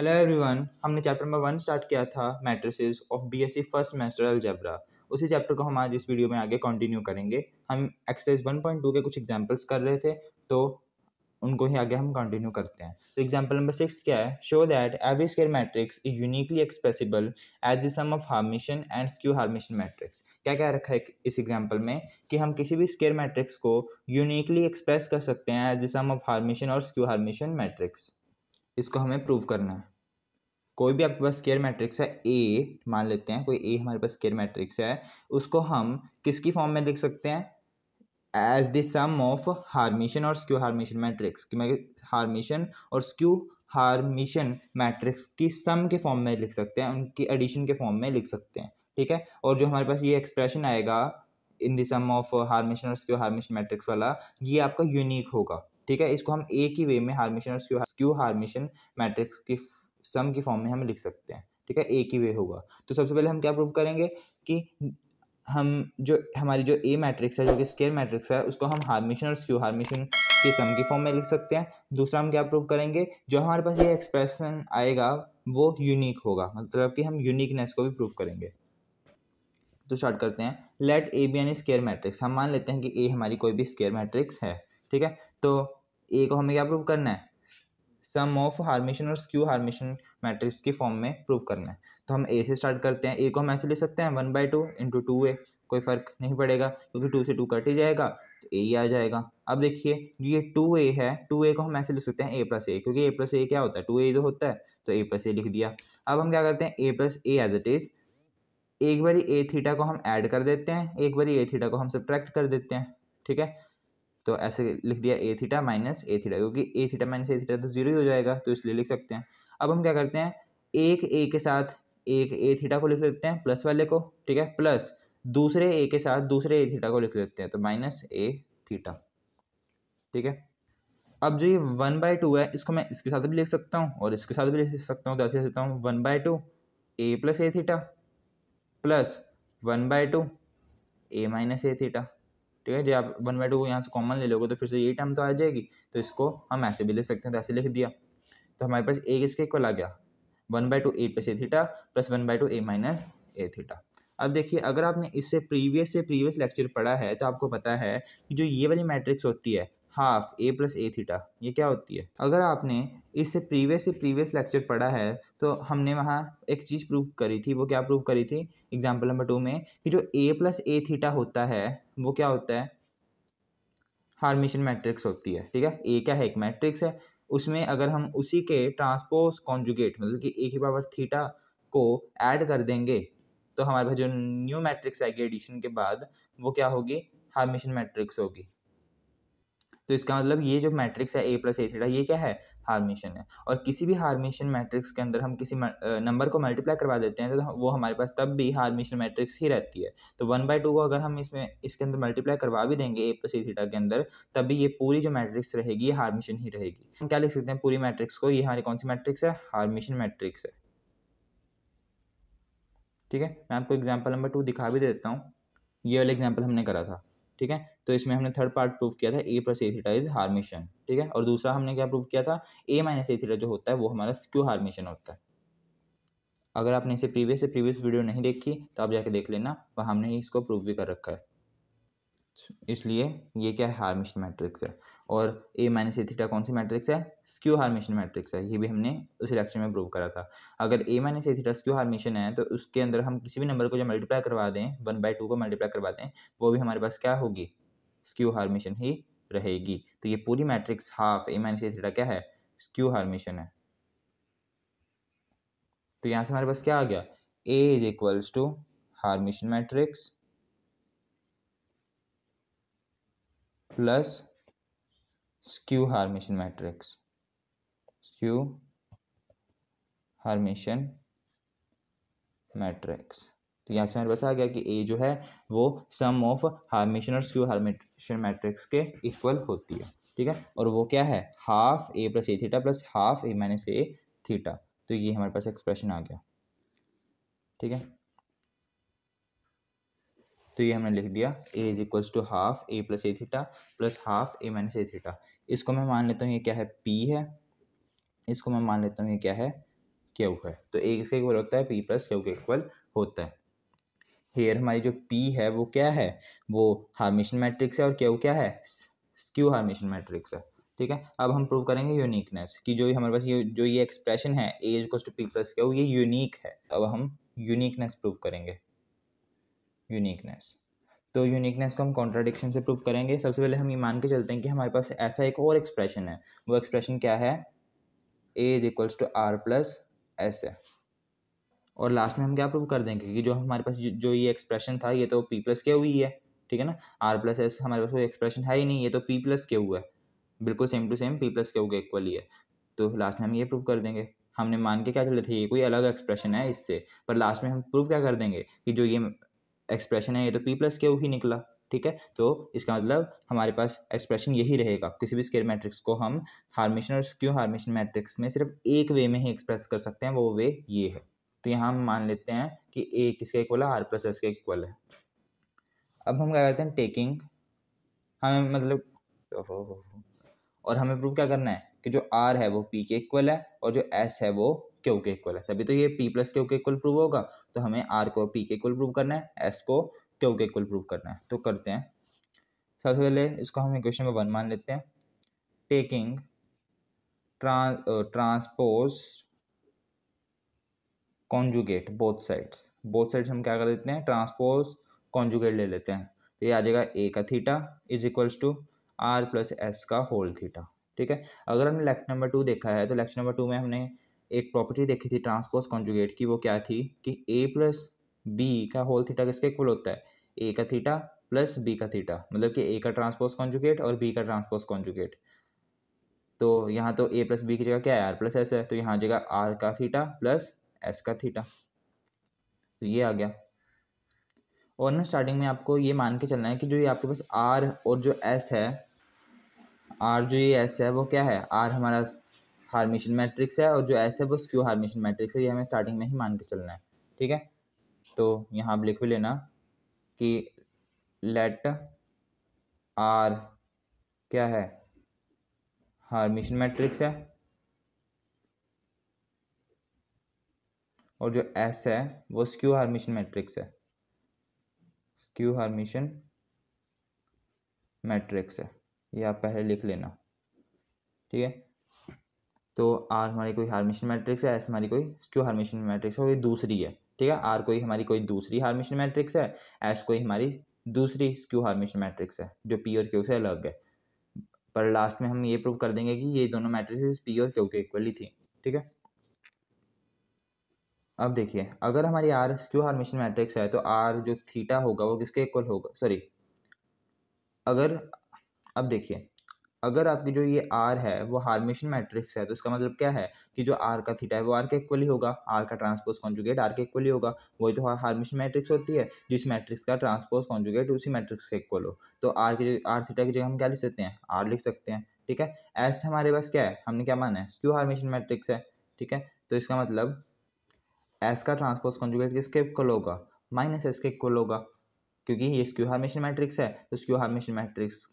hello everyone हमने chapter number one start किया था matrices of BSc first semester algebra उसी चैप्टर को हम आज इस वीडियो में आगे कंटिन्यू करेंगे हम एक्सरसाइज 1.2 के कुछ एग्जांपल्स कर रहे थे तो उनको ही आगे हम कंटिन्यू करते हैं तो एग्जांपल नंबर सिक्स क्या है show that every square matrix is uniquely expressible as the sum of Hermitian and skew Hermitian matrix क्या क्या रखा है इस एग्जांपल में कि हम किसी भी स्केयर मैट्रिक्स को यूनिकली एक्सप्रेस कर सकते हैं as the sum of Hermitian और स्क्यू हार्मिशन मैट्रिक्स इसको हमें प्रूव करना है कोई भी आपके पास स्केयर मैट्रिक्स है ए मान लेते हैं कोई ए हमारे पास स्केयर मैट्रिक्स है उसको हम किसकी फॉर्म में लिख सकते हैं as the sum of Hermitian और स्क्यू हार्मिशन मैट्रिक्स कि मैं हार्मिशन और स्क्यू हार्मिशन मैट्रिक्स की सम के फॉर्म में लिख सकते हैं उनकी एडिशन के फॉर्म में लिख सकते हैं ठीक है और जो हमारे पास ये एक्सप्रेशन आएगा in the sum of Hermitian और स्क्यू हार्मिशन मैट्रिक्स वाला ये आपका यूनिक होगा ठीक है इसको हम ए की वे में हार्मिशन और स्क्यू हार्मिशन मैट्रिक्स की सम की फॉर्म में हम लिख सकते हैं ठीक है ए की वे होगा तो सबसे पहले हम क्या प्रूव करेंगे कि हम जो हमारी जो ए मैट्रिक्स है जो कि स्केयर मैट्रिक्स है उसको हम हार्मिशन और स्क्यू हार्मिशन के सम की फॉर्म में लिख सकते हैं दूसरा हम क्या प्रूव करेंगे जो हमारे पास ये एक्सप्रेशन आएगा वो यूनिक होगा मतलब कि हम यूनिकनेस को भी प्रूव करेंगे तो स्टार्ट करते हैं let A be an square matrix हम मान लेते हैं कि ए हमारी कोई भी स्केयर मैट्रिक्स है ठीक है तो ए को हमें क्या प्रूव करना है सम ऑफ हार्मेशन और स्क्यू हार्मेशन मैट्रिक्स के फॉर्म में प्रूव करना है तो हम ए से स्टार्ट करते हैं ए को हम ऐसे ले सकते हैं one by two into two A कोई फ़र्क नहीं पड़ेगा क्योंकि टू से टू कट ही जाएगा तो ए ही आ जाएगा अब देखिए जो ये टू ए है टू ए को हम ऐसे लिख सकते हैं ए प्लस ए क्योंकि ए प्लस ए क्या होता है टू ए जो होता है तो ए प्लस ए लिख दिया अब हम क्या करते हैं A plus A as it is एक बारी ए थीटा को हम ऐड कर देते हैं एक बारी ए थीटा को हम सब्ट्रैक्ट कर देते हैं ठीक है तो ऐसे लिख दिया A theta minus A theta क्योंकि A theta minus A theta तो जीरो ही हो जाएगा तो इसलिए लिख सकते हैं अब हम क्या करते हैं एक ए के साथ एक ए थीटा को लिख लेते हैं प्लस वाले को ठीक है प्लस दूसरे ए के साथ दूसरे ए थीटा को लिख लेते हैं तो माइनस ए थीटा ठीक है अब जो ये वन बाय टू है इसको मैं इसके साथ भी लिख सकता हूँ और इसके साथ भी लिख सकता हूँ तो ऐसे लिख सकता हूँ one by two A plus A theta plus one by two A minus A theta ठीक है जी आप वन बाई टू को यहाँ से कॉमन ले लोगे तो फिर से यही टर्म तो आ जाएगी तो इसको हम ऐसे भी लिख सकते हैं तो ऐसे लिख दिया तो हमारे पास ए इसके इक्वल आ गया one by two A plus A theta plus one by two A minus A theta अब देखिए अगर आपने इससे प्रीवियस से प्रीवियस लेक्चर पढ़ा है तो आपको पता है कि जो ये वाली मैट्रिक्स होती है half A plus A theta ये क्या होती है अगर आपने इससे प्रीवियस से प्रीवियस लेक्चर पढ़ा है तो हमने वहाँ एक चीज़ प्रूव करी थी वो क्या प्रूव करी थी एग्जाम्पल नंबर टू में कि जो ए प्लस ए थीटा होता है वो क्या होता है हार्मिशन मैट्रिक्स होती है ठीक है ए क्या है एक मैट्रिक्स है उसमें अगर हम उसी के ट्रांसपोज कॉन्जुगेट मतलब कि ए की पावर थीटा को ऐड कर देंगे तो हमारे पास जो न्यू मैट्रिक्स आएगी एडिशन के बाद वो क्या होगी हार्मिशन मैट्रिक्स होगी तो इसका मतलब ये जो मैट्रिक्स है ए प्लस ए थीटा ये क्या है हारमिशन है और किसी भी हारमिशन मैट्रिक्स के अंदर हम किसी नंबर को मल्टीप्लाई करवा देते हैं तो वो हमारे पास तब भी हारमिशन मैट्रिक्स ही रहती है तो वन बाई टू को अगर हम इसमें इसके अंदर मल्टीप्लाई करवा भी देंगे ए प्लस ए थीटा के अंदर तब भी ये पूरी जो मैट्रिक्स रहेगी ये हारमेशन ही रहेगी हम क्या लिख सकते हैं पूरी मैट्रिक्स को ये हमारी कौन सी मैट्रिक्स है हारमिशन मैट्रिक्स है ठीक है मैं आपको एग्जाम्पल नंबर टू दिखा भी देता हूँ ये वाला एग्जाम्पल हमने करा था ठीक है तो इसमें हमने थर्ड पार्ट प्रूव किया था A plus A theta is Hermitian ठीक है और दूसरा हमने क्या प्रूव किया था ए माइनस ए थीटा जो होता है वो हमारा स्क्यू हार्मिशन होता है अगर आपने इसे प्रीवियस से प्रीवियस वीडियो नहीं देखी तो आप जाके देख लेना वहाँ हमने इसको प्रूव भी कर रखा है इसलिए ये क्या है हार्मिशन मैट्रिक्स है और ए माइनस ए थीटा कौन सी मैट्रिक्स है स्क्यू हार्मिशन मैट्रिक्स है ये भी हमने उस इलेक्शन में प्रूव करा था अगर A minus A theta skew Hermitian है तो उसके अंदर हम किसी भी नंबर को जो मल्टीप्लाई करवा दें वन बाई टू को मल्टीप्लाई करवा दें वो भी हमारे पास क्या होगी स्क्यू हार्मिशन ही रहेगी तो ये पूरी matrix half A minus A theta क्या है स्क्यू हार्मिशन है तो यहाँ से हमारे पास क्या आ गया A is equals to Hermitian matrix plus skew हार्मेशन matrix skew हार्मेशन matrix तो यहाँ से हमारे पास आ गया कि ए जो है वो सम ऑफ हार्मेशन और स्क्यू हार्मेशन मैट्रिक्स के इक्वल होती है ठीक है और वो क्या है half A plus A theta plus half A minus A theta तो ये हमारे पास एक्सप्रेशन आ गया ठीक है तो ये हमने लिख दिया A is equals to half A plus A theta plus half A minus A theta इसको मैं मान लेता हूँ ये क्या है पी है इसको मैं मान लेता हूँ ये क्या है क्यू है तो ए इसके इक्वल होता है p प्लस क्यू के इक्वल होता है हेयर हमारी जो पी है वो क्या है वो हार्मिशन मैट्रिक्स है और क्यू क्या है स्क्यू हार्मिशन मैट्रिक्स है ठीक है अब हम प्रूव करेंगे यूनिकनेस कि जो हमारे पास ये जो ये एक्सप्रेशन है A is to P plus Q ये यूनिक है अब हम यूनिकनेस प्रूव करेंगे यूनिकनेस तो यूनिकनेस को हम कॉन्ट्राडिक्शन से प्रूव करेंगे सबसे पहले हम ये मान के चलते हैं कि हमारे पास ऐसा एक और एक्सप्रेशन है वो एक्सप्रेशन क्या है A is equals to R plus S है और लास्ट में हम क्या प्रूव कर देंगे कि जो हमारे पास जो ये एक्सप्रेशन था ये तो पी प्लस के हुई है ठीक है ना आर प्लस एस हमारे पास कोई एक्सप्रेशन है ही नहीं ये तो पी प्लस के हुआ है बिल्कुल same to same P plus के हुआ इक्वल ही है तो लास्ट में हम ये प्रूव कर देंगे हमने मान के क्या चले थे ये कोई अलग एक्सप्रेशन है इससे पर लास्ट में हम प्रूव क्या कर देंगे कि जो ये एक्सप्रेशन है ये तो पी प्लस क्यू ही निकला ठीक है तो इसका मतलब हमारे पास एक्सप्रेशन यही रहेगा किसी भी स्केयर मैट्रिक्स को हम हार्मिशन और स्क्यू हार्मिशन मैट्रिक्स में सिर्फ एक वे में ही एक्सप्रेस कर सकते हैं वो वे ये है तो यहाँ हम मान लेते हैं कि ए किसके इक्वल है आर प्लस एस के इक्वल है अब हम क्या करते हैं टेकिंग हमें मतलब और हमें प्रूव क्या करना है कि जो आर है वो पी के इक्वल है और जो एस है वो क्यू के इक्वल है तभी तो ये पी प्लस क्यू के इक्वल प्रूव होगा तो हमें आर को पी के इक्वल प्रूव करना है एस को क्यू के इक्वल प्रूव करना है तो करते हैं सबसे पहले इसको हम इक्वेशन में वन मान लेते हैं taking transpose conjugate both sides both sides हम क्या कर देते हैं ट्रांसपोज कॉन्जुगेट ले लेते हैं तो ये आ जाएगा ए का theta is equals to R plus S का होल थीटा ठीक है अगर हमने लेक्चर नंबर टू देखा है तो लेक्चर नंबर टू में हमने एक प्रॉपर्टी देखी थी ट्रांसपोज कॉन्जुगेट की वो क्या थी कि ए प्लस बी का होल थीटा किसके इक्वल होता है ए का थीटा प्लस बी का थीटा मतलब कि ए का ट्रांसपोज कॉन्जुगेट और बी का ट्रांसपोज कॉन्जुगेट तो यहाँ तो ए प्लस बी की जगह क्या है आर प्लस एस है तो यहाँ जगह आर का थीटा प्लस एस का थीटा तो ये आ गया और ना स्टार्टिंग में आपको ये मान के चलना है कि जो ये आपके पास आर और जो एस है आर जो ये एस है वो क्या है आर हमारा हारमिशन मैट्रिक्स है और जो एस है वो स्क्यू हारमिशन मैट्रिक्स है ये हमें स्टार्टिंग में ही मान के चलना है ठीक है तो यहाँ आप लिख भी लेना कि लेट आर क्या है हारमिशन मैट्रिक्स है और जो एस है वो स्क्यू हारमिशन मैट्रिक्स है स्क्यू हार्मिशन मैट्रिक्स है ये आप पहले लिख लेना ठीक है तो आर हमारी कोई हार्मिशन मैट्रिक्स है एस हमारी कोई क्यू हार्मिशन मैट्रिक्स है कोई दूसरी है ठीक है आर कोई हमारी कोई दूसरी हार्मिशन मैट्रिक्स है एस कोई हमारी दूसरी क्यू हार्मिशन मैट्रिक्स है जो पी और क्यू से अलग है पर लास्ट में हम ये प्रूव कर देंगे कि ये दोनों मैट्रिसेस पी और क्यू के इक्वली थी ठीक है अब देखिए अगर हमारी आर क्यू हार्मिशन मैट्रिक्स है तो आर जो थीटा होगा वो किसके इक्वल होगा सॉरी अगर अब देखिए अगर आपकी जो ये आर है वो हार्मेशन मैट्रिक्स है तो इसका मतलब क्या है कि जो आर का थीटा है वो आर के इक्वली होगा आर का ट्रांसपोज कॉन्जुगेट आर के इक्वली होगा वही तो हार्मेशन मैट्रिक्स होती है जिस मैट्रिक्स का ट्रांसपोज कॉन्जुगेट उसी मैट्रिक्स के इक्वल हो तो आर की आर थीटा की जगह हम क्या लिख सकते हैं आर लिख सकते हैं ठीक है एस हमारे पास क्या है हमने क्या माना है स्क्यू हार्मेशन मैट्रिक्स है ठीक है तो इसका मतलब एस का ट्रांसपोज कॉन्जुगेट किसके इक्वल होगा माइनस एस के इक्वल होगा क्योंकि ये स्क्यू हार्मेशन मैट्रिक्स है तो स्क्यू हार्मेशन मैट्रिक्स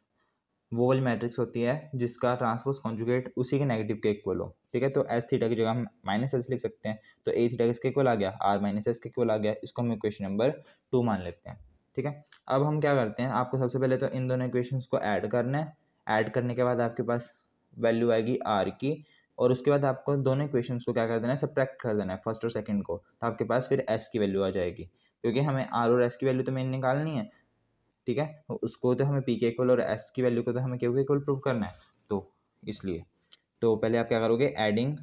वो वाली मैट्रिक्स होती है जिसका ट्रांसपोज कॉन्जुगेट उसी के नेगेटिव के इक्वल हो ठीक है तो एस थीटा की जगह हम माइनस एस लिख सकते हैं तो ए थीटा किसके इक्वल आ गया आर माइनस एस के इक्वल आ गया इसको हम इक्वेशन नंबर टू मान लेते हैं ठीक है अब हम क्या करते हैं आपको सबसे पहले तो इन दोनों इक्वेशन को ऐड करना है ऐड करने के बाद आपके पास वैल्यू आएगी आर की और उसके बाद आपको दोनों इक्वेशन को क्या कर देना है सब्ट्रैक्ट कर देना है फर्स्ट और सेकेंड को तो आपके पास फिर एस की वैल्यू आ जाएगी क्योंकि हमें आर और एस की वैल्यू तो मेन निकालनी है ठीक है उसको तो हमें पी के इक्वल और एस की वैल्यू को तो हमें क्यों के इक्वल प्रूव करना है तो इसलिए तो पहले आप क्या करोगे adding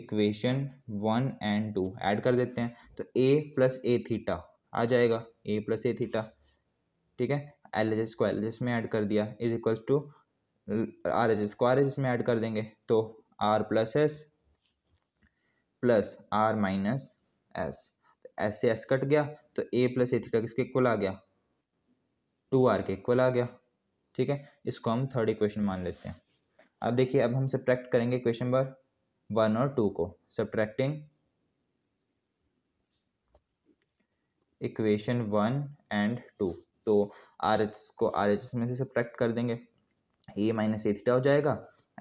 equation one and two add कर देते हैं तो ए प्लस ए थीटा आ जाएगा ए प्लस ए थीटा ठीक है एल एच एस को एल एच एस में ऐड कर दिया is equals to R H S को आर एच एस में ऐड कर देंगे तो R plus S plus R minus S S से एस कट गया तो ए प्लस ए थीटा किसके इक्वल आ गया टू आर के इक्वल आ गया ठीक है इसको हम थर्ड इक्वेशन मान लेते हैं अब देखिए अब हम सब्ट्रैक्ट करेंगे इक्वेशन नंबर वन और टू को subtracting equation one and two तो आर एच को आर एच एस में से सब्ट्रैक्ट कर देंगे ए माइनस ए थीटा हो जाएगा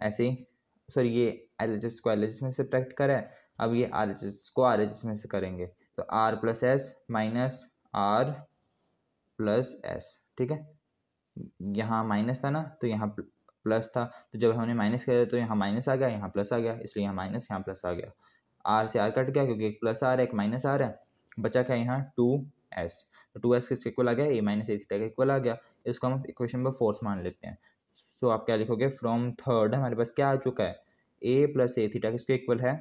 ऐसे ही सॉरी ये एल एच एस को एल एच एस में से सब्ट्रैक्ट करा है अब ये आर एच एस को आर एच एस में से करेंगे तो R plus S minus R plus S ठीक है यहाँ माइनस था ना तो यहाँ प्लस था तो जब हमने माइनस किया तो यहाँ माइनस आ गया यहाँ प्लस आ गया इसलिए यहाँ माइनस यहाँ प्लस आ गया आर से आर कट गया क्योंकि एक प्लस आ रहा है एक माइनस आ रहा है बचा क्या यहाँ टू एस तो टू एस किसके इक्वल आ गया ए माइनस ए थीटा का इक्वल आ गया इसको हम इक्वेशन पर फोर्थ मान लेते हैं सो आप क्या लिखोगे फ्रॉम थर्ड हमारे पास क्या आ चुका है ए प्लस ए थीटा किसके इक्वल है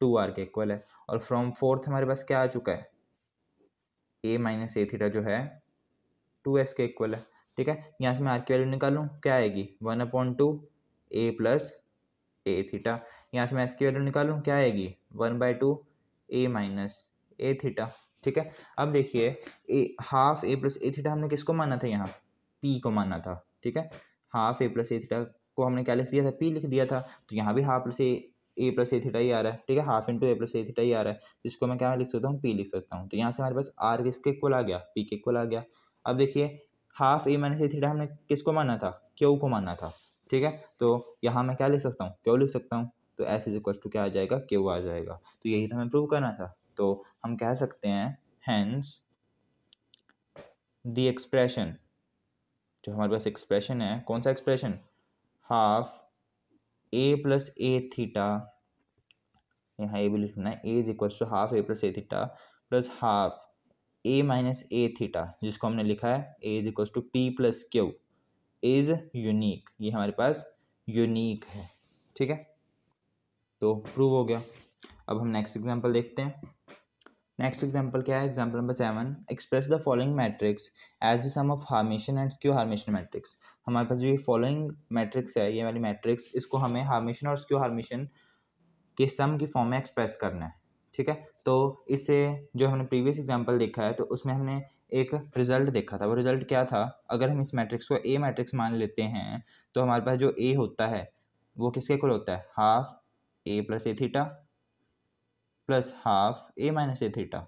टू आर के इक्वल है और फ्रॉम फोर्थ हमारे पास क्या आ चुका है ए माइनस ए थीटा जो है टू एस के इक्वल है ठीक है यहाँ से मैं आर की वैल्यू निकालूँ क्या आएगी one upon two A plus A theta यहाँ से मैं एस की वैल्यू निकालूँ क्या आएगी one by two A minus A theta ठीक है अब देखिए A half A plus A theta हमने किसको माना था यहाँ पी को माना था ठीक है half A plus A theta को हमने क्या लिख दिया था पी लिख दिया था तो यहाँ भी half plus A A plus A theta ही आ रहा है ठीक है half into A plus A theta ही आ रहा है तो इसको मैं क्या लिख सकता हूँ पी लिख सकता हूँ तो यहाँ से हमारे पास आर किसके इक्वल आ गया पी के इक्वल आ गया अब देखिए half A minus A theta हमने किसको माना था क्यू को माना था ठीक है तो यहाँ मैं क्या लिख सकता हूँ क्यों लिख सकता हूँ तो एस इज इक्वल टू क्या आ जाएगा क्यू आ जाएगा तो यही तो हमें प्रूव करना था तो हम कह सकते हैं हैंस दी एक्सप्रेशन जो हमारे पास एक्सप्रेशन है कौन सा expression half A plus A theta यहाँ ए भी लिखना है A is equal to half A plus A theta plus half A minus A theta जिसको हमने लिखा है A is equal to P plus Q is unique ये हमारे पास यूनिक है ठीक है तो प्रूव हो गया अब हम नेक्स्ट एग्जाम्पल देखते हैं नेक्स्ट एग्जाम्पल क्या है example number seven express the following matrix as the sum of hermitian and skew हार्मेशन matrix हमारे पास जो ये फॉलोइंग मैट्रिक्स है ये वाली मैट्रिक्स इसको हमें हार्मेशन और स्क्यू हार्मेशन के सम की फॉर्म में एक्सप्रेस करना है ठीक है तो इससे जो हमने प्रीवियस एग्जाम्पल देखा है तो उसमें हमने एक रिजल्ट देखा था वो रिजल्ट क्या था अगर हम इस मैट्रिक्स को ए मैट्रिक्स मान लेते हैं तो हमारे पास जो ए होता है वो किसके कुल होता है half A plus A theta plus half A minus A theta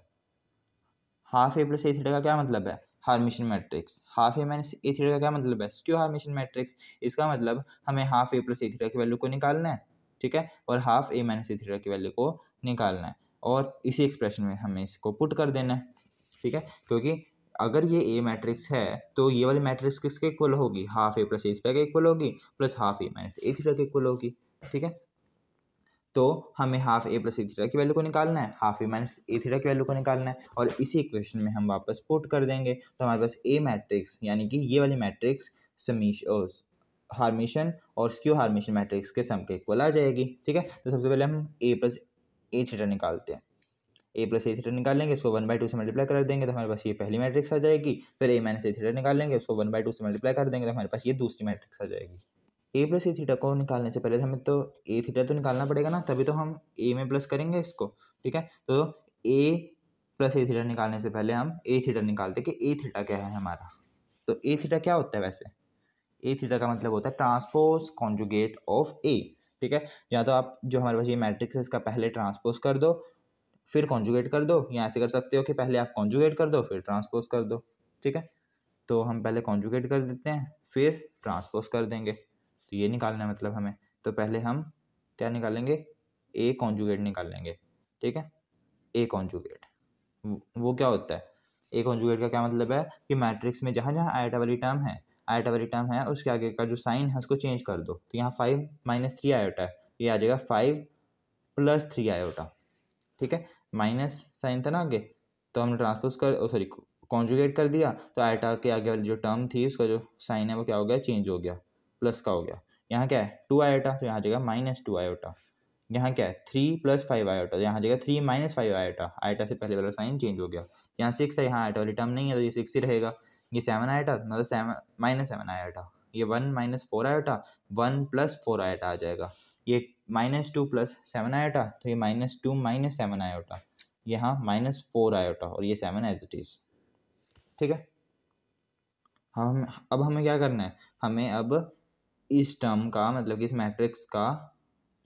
half A plus A theta का क्या मतलब है hermitian matrix half A minus A theta का क्या मतलब है स्क्यू हार्मिशन मैट्रिक्स इसका मतलब हमें half A plus A theta की वैल्यू को निकालना है ठीक है और half A minus A theta की वैल्यू को निकालना है और इसी एक्सप्रेशन में हमें इसको पुट कर देना है ठीक है क्योंकि अगर ये ए मैट्रिक्स है तो ये वाली मैट्रिक्स किसके इक्वल होगी half A plus A theta के इक्वल होगी plus half A minus A theta के इक्वल होगी ठीक है तो हमें half A plus A theta की वैल्यू को निकालना है half A minus A theta की वैल्यू को निकालना है और इसी इक्वेशन में हम वापस पुट कर देंगे तो हमारे पास ए मैट्रिक्स यानी कि ये वाली मैट्रिक्स समीश हार्मेशन और स्क्यू हार्मेशन मैट्रिक्स के सम के इक्वल आ जाएगी ठीक है तो सबसे पहले हम ए प्लस ए थीटा निकालते हैं ए प्लस ए थीटा निकालेंगे इसको वन बाई टू से मल्टीप्लाई कर देंगे तो हमारे पास ये पहली मैट्रिक्स आ जाएगी फिर ए माइनस ए थीटा निकालेंगे उसको वन बाई टू से मल्टीप्लाई कर देंगे तो हमारे पास ये दूसरी मैट्रिक्स आ जाएगी ए प्लस ए थीटा को निकालने से पहले हमें तो ए थीटा तो निकालना पड़ेगा ना तभी तो हम ए में प्लस करेंगे इसको ठीक है तो ए प्लस ए थीटा निकालने से पहले हम ए थीटा निकालते कि ए थीटा क्या है हमारा तो ए थीटा क्या होता है वैसे ए थीटा का मतलब होता है ट्रांसपोज कॉन्जुगेट ऑफ ए ठीक है या तो आप जो हमारे पास ये मैट्रिक्स है इसका पहले ट्रांसपोज कर दो फिर कॉन्जुगेट कर दो या ऐसे कर सकते हो कि पहले आप कॉन्जुगेट कर दो फिर ट्रांसपोज कर दो ठीक है तो हम पहले कॉन्जुगेट कर देते हैं फिर ट्रांसपोज कर देंगे तो ये निकालना है मतलब हमें तो पहले हम क्या निकालेंगे ए कॉन्जुगेट निकाल लेंगे ठीक है ए कॉन्जुगेट वो क्या होता है ए कॉन्जुगेट का क्या मतलब है कि मैट्रिक्स में जहाँ जहाँ आयटा वाली टर्म है आयटा वाली टर्म है उसके आगे का जो साइन है उसको चेंज कर दो तो यहाँ फाइव माइनस थ्री आयोटा है ये आ जाएगा फाइव प्लस थ्री आयोटा ठीक है माइनस साइन था ना आगे तो हमने ट्रांसपोज कर सॉरी कॉन्जुगेट कर दिया तो आयटा के आगे वाली जो टर्म थी उसका जो साइन है वो क्या हो गया चेंज हो गया प्लस का हो गया यहाँ क्या है टू आयोटा तो यहाँ जगह माइनस टू आयोटा यहाँ क्या है थ्री प्लस फाइव आयोटा तो यहाँ जगह three minus five iota iota से पहले वाला साइन चेंज हो गया यहाँ सिक्स है यहाँ आयोटा वाली टर्म नहीं है तो ये सिक्स ही रहेगा ये सेवन आयोटा मतलब सेवन माइनस सेवन आयोटा ये one minus four iota one plus four iota आ जाएगा ये minus two plus seven iota तो ये minus two minus seven iota यहाँ माइनस फोर आयोटा और ये सेवन एज इट इज़ ठीक है हम अब हमें क्या करना है हमें अब इस टर्म का मतलब कि इस मैट्रिक्स का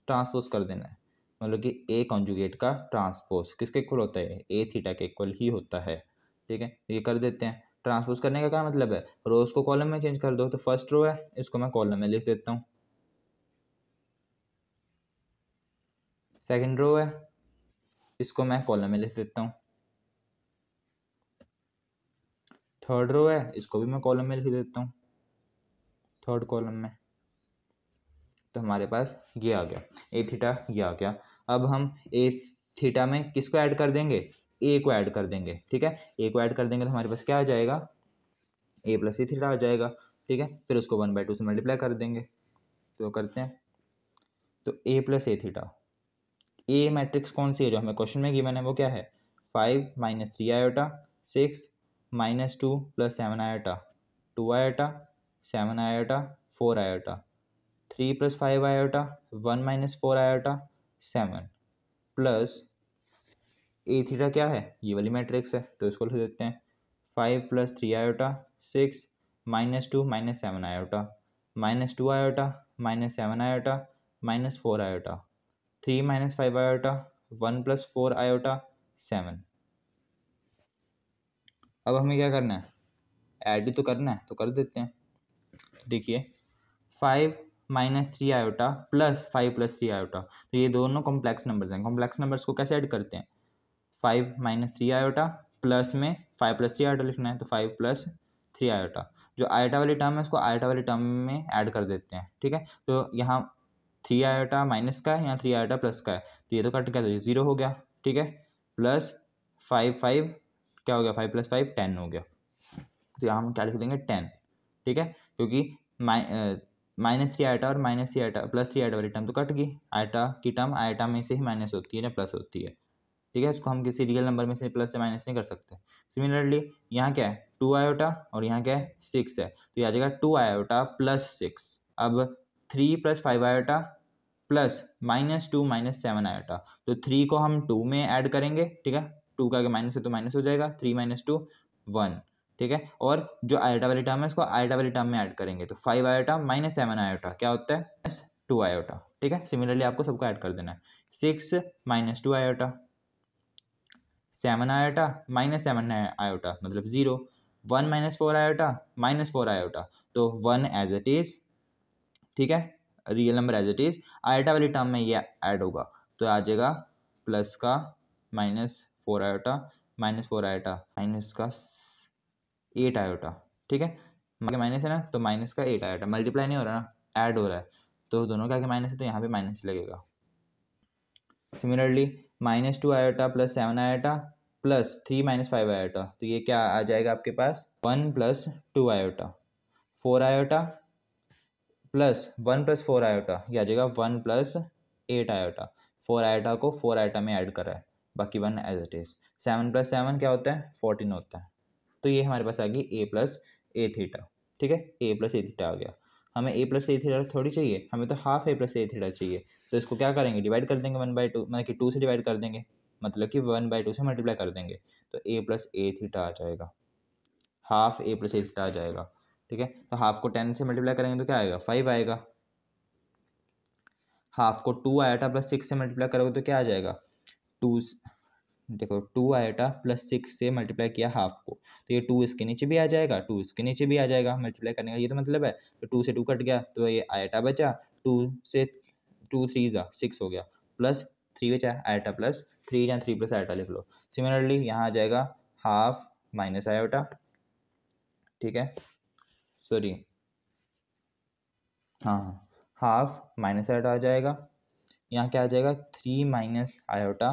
ट्रांसपोज कर देना है मतलब कि ए कॉन्जुगेट का ट्रांसपोज किसके इक्वल होता है ए थीटा के इक्वल ही होता है ठीक है ये कर देते हैं ट्रांसपोज करने का क्या मतलब है रोज को कॉलम में चेंज कर दो तो फर्स्ट रो है इसको मैं कॉलम में लिख देता हूँ सेकेंड रो है इसको मैं कॉलम में लिख देता हूँ थर्ड रो है इसको भी मैं कॉलम में लिख देता हूँ थर्ड कॉलम में तो हमारे पास ये आ गया ए थीटा ये आ गया अब हम ए थीटा में किसको ऐड कर देंगे ए को ऐड कर देंगे ठीक है ए को ऐड कर देंगे तो हमारे पास क्या आ जाएगा ए प्लस ए थीटा आ जाएगा ठीक है फिर उसको वन बाई टू से मल्टीप्लाई कर देंगे तो करते हैं तो A plus A theta A matrix कौन सी है जो हमें क्वेश्चन में गिवन है वो क्या है five minus three iota six minus two plus seven iota two iota seven iota four iota three plus five iota one minus four iota seven plus A theta क्या है ये वाली मैट्रिक्स है तो इसको लिख देते हैं five plus three iota six minus two minus seven iota minus two iota minus seven iota minus four iota three minus five iota one plus four iota seven अब हमें क्या करना है ऐड तो करना है तो कर देते हैं देखिए five minus three iota plus five plus three iota तो ये दोनों कॉम्प्लेक्स नंबर्स हैं कॉम्प्लेक्स नंबर्स को कैसे ऐड करते हैं five minus three iota plus में फाइव प्लस थ्री आयोटा लिखना है तो फाइव प्लस थ्री आयोटा जो आयोटा वाली टर्म है उसको आयोटा वाली टर्म में ऐड कर देते हैं ठीक है तो यहाँ थ्री आयोटा माइनस का है यहाँ थ्री आयोटा प्लस का है तो ये तो कट गया तो ये ज़ीरो हो गया ठीक है प्लस फाइव फाइव क्या हो गया फाइव प्लस फाइव टेन हो गया तो यहाँ हम क्या लिख देंगे टेन ठीक है क्योंकि माइ माइनस थ्री आइटा और minus three iota plus three iota वाली टर्म तो कट गई आइटा की टर्म आइटा में से ही माइनस होती है या प्लस होती है ठीक है इसको हम किसी रियल नंबर में से प्लस से माइनस नहीं कर सकते सिमिलरली यहाँ क्या है टू आयोटा और यहाँ क्या है सिक्स है तो ये आ जाएगा टू आयोटा प्लस सिक्स अब three plus five iota plus minus two minus seven iota तो थ्री को हम टू में ऐड करेंगे ठीक है टू का माइनस है तो माइनस हो जाएगा थ्री माइनस टू वन ठीक है और जो आयोटा वाली टर्म है उसको आयोटा वाली टर्म में ऐड करेंगे तो five iota minus seven iota क्या होता है माइनस टू आयोटा ठीक है सिमिलरली आपको सबको ऐड कर देना है six minus two iota seven iota minus seven iota मतलब zero one minus four iota minus four iota तो वन एज इट इज़ ठीक है real number as it is iota वाली टर्म में ये ऐड होगा तो आ जाएगा प्लस का minus four iota minus four iota minus का एट आयोटा ठीक है माइनस मतलब है ना तो माइनस का एट आयोटा मल्टीप्लाई नहीं हो रहा ना ऐड हो रहा है तो दोनों का आगे माइनस है तो यहाँ पे माइनस लगेगा similarly minus two iota plus seven iota plus three minus five iota तो ये क्या आ जाएगा आपके पास one plus two iota four iota plus one plus four iota ये आ जाएगा one plus eight iota four iota को फोर आयोटा में ऐड कराए है बाकी one as it is seven plus seven क्या होता है फोर्टीन होता है तो ये हमारे पास आ गई ए प्लस ए थीटा ठीक है ए प्लस ए थीटा आ गया हमें ए प्लस ए थीटा थोड़ी चाहिए हमें तो half A plus A theta चाहिए तो इसको क्या करेंगे डिवाइड कर देंगे वन बाई टू मतलब कि टू से डिवाइड कर देंगे मतलब कि वन बाई टू से मल्टीप्लाई कर देंगे तो ए प्लस ए थीटा आ जाएगा half A plus A theta आ जाएगा ठीक है तो हाफ को टेन से मल्टीप्लाई करेंगे तो क्या आएगा फाइव आएगा हाफ को टू आया था प्लस सिक्स से मल्टीप्लाई करोगे तो क्या आ जाएगा टू देखो टू आयोटा प्लस सिक्स से मल्टीप्लाई किया हाफ को तो ये टू इसके नीचे भी आ जाएगा टू इसके नीचे भी आ जाएगा मल्टीप्लाई करने का ये तो मतलब है तो टू से टू कट गया तो ये आयोटा बचा टू से टू थ्री ज़ा सिक्स हो गया प्लस थ्री बचा आयोटा प्लस थ्री या थ्री प्लस आयोटा लिख लो सिमिलरली यहाँ आ जाएगा हाफ माइनस आयोटा ठीक है सॉरी हाँ हाँ हाफ माइनस आयोटा आ जाएगा यहाँ क्या आ जाएगा थ्री माइनस आयोटा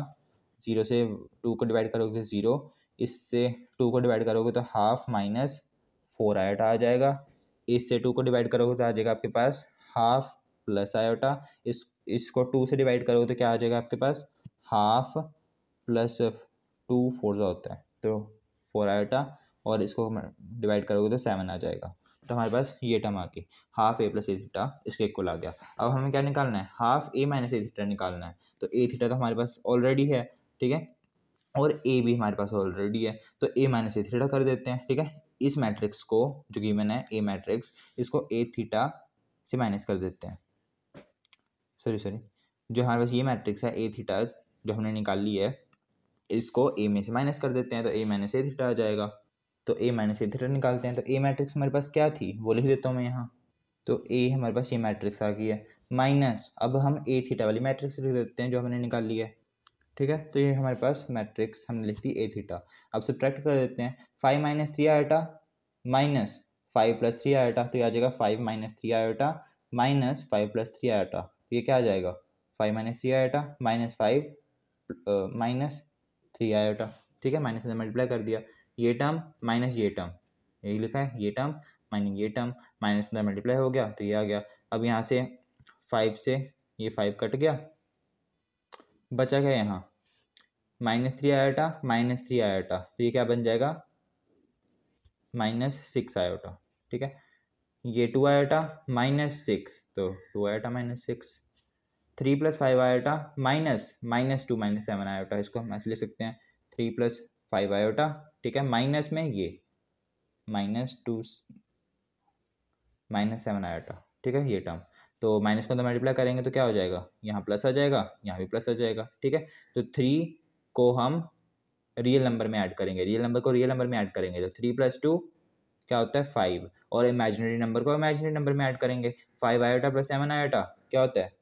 जीरो से टू को डिवाइड करोगे तो ज़ीरो इससे टू को डिवाइड करोगे तो हाफ माइनस फोर आयोटा आ जाएगा इससे टू को डिवाइड करोगे तो आ जाएगा आपके पास हाफ प्लस आयोटा इस इसको टू से डिवाइड करोगे तो क्या आ जाएगा आपके पास हाफ प्लस टू फोर जो होता है तो फोर आयोटा और इसको डिवाइड करोगे तो सेवन आ जाएगा तो हमारे पास ये टर्म आ गई half A plus A theta इसके इक्वल आ गया अब हमें क्या निकालना है half A minus A theta निकालना है तो ए थीटा तो हमारे पास ऑलरेडी है ठीक है और ए भी हमारे पास ऑलरेडी है तो ए माइनस ए थीटा कर देते हैं ठीक है इस मैट्रिक्स को जो कि है ए मैट्रिक्स इसको ए थीटा से माइनस कर देते हैं सॉरी सॉरी जो हमारे पास ये मैट्रिक्स है ए थीटा जो हमने निकाली है इसको ए में से माइनस कर देते हैं तो ए माइनस ए थीटा आ जाएगा तो ए माइनस ए थीटा निकालते हैं तो ए मैट्रिक्स हमारे पास क्या थी वो लिख देता हूँ मैं यहाँ तो ए हमारे पास ये मैट्रिक्स आ गई है माइनस अब हम ए थीटा वाली मैट्रिक्स लिख देते हैं जो हमने निकाली है ठीक है तो ये हमारे पास मैट्रिक्स हमने लिख दी ए थीटा अब सब्ट्रैक्ट कर देते हैं five minus three iota minus five plus three iota तो ये आ जाएगा five minus three iota minus five plus three iota तो ये क्या आ जाएगा five minus three iota minus five minus three iota ठीक है माइनस ने मल्टीप्लाई कर दिया ये टर्म माइनस ये टर्म यही लिखा है ये टर्म माइनस ये टर्म माइनस अंदर मल्टीप्लाई हो गया तो ये आ गया अब यहाँ से फाइव से ये फाइव कट गया बचा क्या यहाँ minus three iota minus three iota तो ये क्या बन जाएगा माइनस सिक्स आयोटा ठीक है ये टू आयोटा माइनस सिक्स तो two iota minus six three plus five iota minus minus two minus seven iota इसको हम ऐसे ले सकते हैं थ्री प्लस फाइव आयोटा ठीक है माइनस में ये minus two minus seven iota ठीक है ये टर्म तो माइनस को अंदर मल्टीप्लाई करेंगे तो क्या हो जाएगा यहाँ प्लस आ जाएगा यहाँ भी प्लस आ जाएगा ठीक है तो थ्री को हम रियल नंबर में ऐड करेंगे रियल नंबर को रियल नंबर में ऐड करेंगे तो थ्री प्लस टू क्या होता है फाइव और इमेजिनरी नंबर को इमेजिनरी नंबर में ऐड करेंगे five iota plus seven iota क्या होता है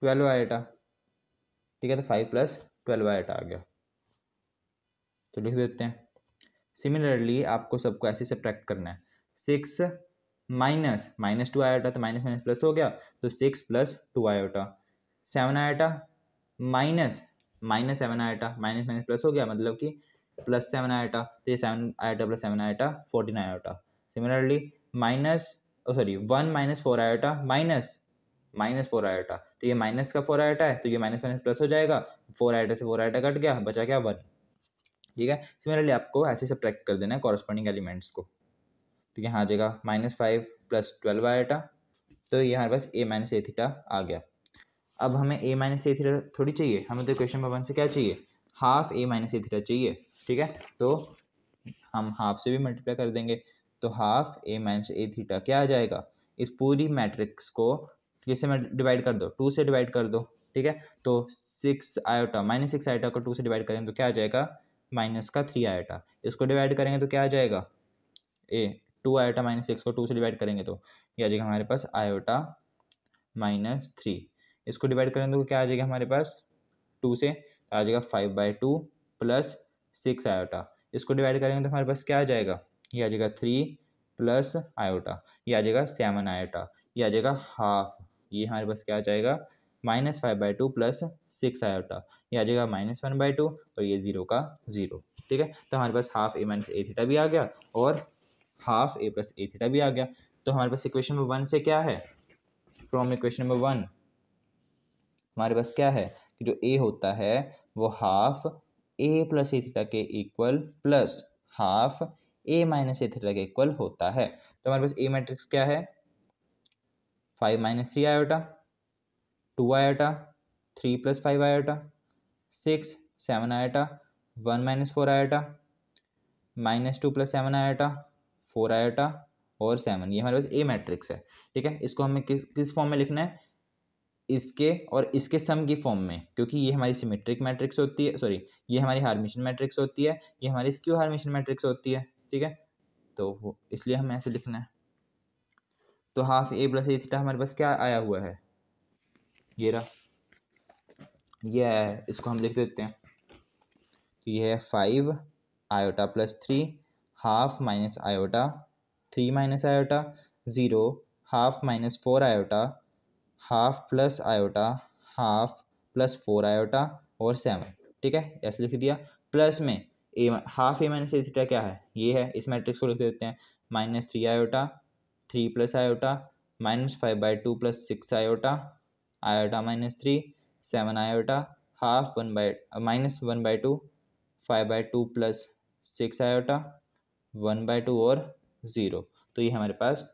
ट्वेल्व आयोटा ठीक है तो फाइव प्लस ट्वेल्व आयोटा आ गया तो लिख देते हैं सिमिलरली आपको सबको ऐसे सब्ट्रैक्ट करना है six minus minus two iota तो माइनस माइनस प्लस हो गया तो six plus two iota seven iota minus minus seven iota minus minus plus हो गया मतलब कि प्लस सेवन आयोटा तो ये seven iota plus seven iota fourteen iota similarly minus sorry one minus four iota minus minus four iota तो ये minus का four iota है तो ये माइनस माइनस प्लस हो जाएगा फोर आयोटा से फोर आयोटा कट गया बचा गया वन ठीक है सिमिलरली आपको ऐसे सब्ट्रैक्ट कर देना है कॉरस्पॉन्डिंग एलिमेंट्स को तो यहाँ आ जाएगा minus five plus twelve iota तो ये हमारे पास ए माइनस ए थीटा आ गया अब हमें ए माइनस ए थीटा थोड़ी चाहिए हमें तो क्वेश्चन वन से क्या चाहिए half A minus A theta चाहिए ठीक है तो हम हाफ से भी मल्टीप्लाई कर देंगे तो half A minus A theta क्या आ जाएगा इस पूरी मैट्रिक्स को किससे डिवाइड कर दो टू से डिवाइड कर दो ठीक है तो six iota minus six iota को टू से डिवाइड करेंगे तो क्या आ जाएगा माइनस का थ्री आयोटा इसको डिवाइड करेंगे तो क्या आ जाएगा A two iota minus X को टू से डिवाइड करेंगे तो ये आ जाएगा हमारे पास आयोटा माइनस थ्री इसको डिवाइड करेंगे तो क्या आ जाएगा हमारे पास टू से तो आ जाएगा five by two plus six iota इसको डिवाइड करेंगे तो हमारे पास क्या आ जाएगा ये आ जाएगा थ्री प्लस आयोटा ये आ जाएगा सेवन आयोटा ये आ जाएगा हाफ ये हमारे पास क्या आ जाएगा minus five by two plus six iota ये आ जाएगा माइनस वन बाई टू और तो ये ज़ीरो का ज़ीरो ठीक है तो हमारे पास half A minus A theta भी आ गया और half A plus A theta भी आ गया तो हमारे पास इक्वेशन नंबर वन से क्या है फ्रॉम इक्वेशन नंबर वन हमारे पास क्या है कि जो ए होता है वो half A plus A theta के equal plus half A minus A theta के इक्वल होता है तो हमारे पास ए मैट्रिक्स क्या है five minus three iota two iota three plus five iota six seven iota one minus four iota minus two plus seven iota four iota और seven ये हमारे पास ए मैट्रिक्स है ठीक है इसको हमें किस किस फॉर्म में लिखना है इसके और इसके सम की फॉर्म में क्योंकि ये हमारी सिमेट्रिक मैट्रिक्स होती है सॉरी ये हमारी हारमिशन मैट्रिक्स होती है ये हमारी स्क्यू हारमिशन मैट्रिक्स होती है ठीक है तो इसलिए हमें ऐसे लिखना है तो half A plus A theta हमारे पास क्या आया हुआ है ये रहा ये आया है इसको हम लिख देते हैं तो ये है five iota plus three half minus iota three minus iota zero half minus four iota half plus iota half plus four iota और सेवन ठीक है ऐसे लिख दिया प्लस में A half A minus A theta क्या है ये है इस मैट्रिक्स को लिख देते हैं minus three iota three plus iota minus five by two plus six iota iota minus three seven iota half one by minus one by two five by two plus six iota one by two और zero तो ये हमारे पास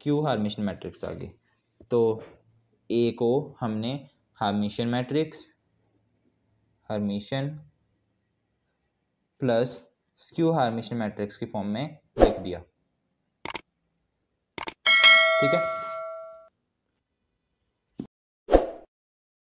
Q हार्मिशन matrix आ गई तो A को हमने Hermitian matrix Hermitian plus skew Hermitian matrix के form में लिख दिया ठीक है